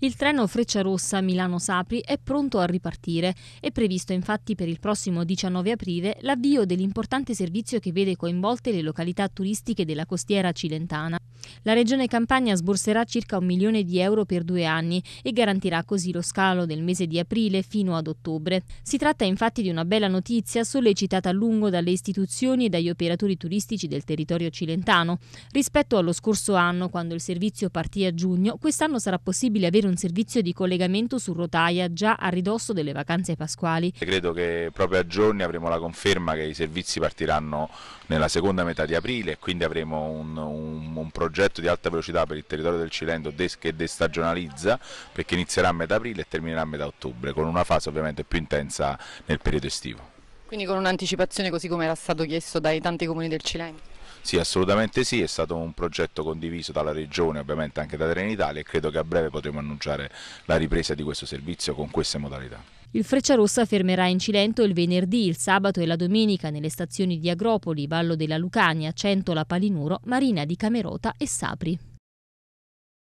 Il treno Freccia Rossa Milano-Sapri è pronto a ripartire. È previsto infatti per il prossimo 19 aprile l'avvio dell'importante servizio che vede coinvolte le località turistiche della costiera cilentana. La Regione Campania sborserà circa un milione di euro per due anni e garantirà così lo scalo del mese di aprile fino ad ottobre. Si tratta infatti di una bella notizia sollecitata a lungo dalle istituzioni e dagli operatori turistici del territorio cilentano. Rispetto allo scorso anno, quando il servizio partì a giugno, quest'anno sarà possibile avere avere un servizio di collegamento su rotaia già a ridosso delle vacanze pasquali. Credo che proprio a giorni avremo la conferma che i servizi partiranno nella seconda metà di aprile e quindi avremo un, un, un progetto di alta velocità per il territorio del Cilento che destagionalizza perché inizierà a metà aprile e terminerà a metà ottobre con una fase ovviamente più intensa nel periodo estivo. Quindi con un'anticipazione così come era stato chiesto dai tanti comuni del Cilento? Sì, assolutamente sì, è stato un progetto condiviso dalla Regione, ovviamente anche da Trenitalia e credo che a breve potremo annunciare la ripresa di questo servizio con queste modalità. Il Frecciarossa fermerà in Cilento il venerdì, il sabato e la domenica nelle stazioni di Agropoli, Vallo della Lucania, Centola, Palinuro, Marina di Camerota e Sapri.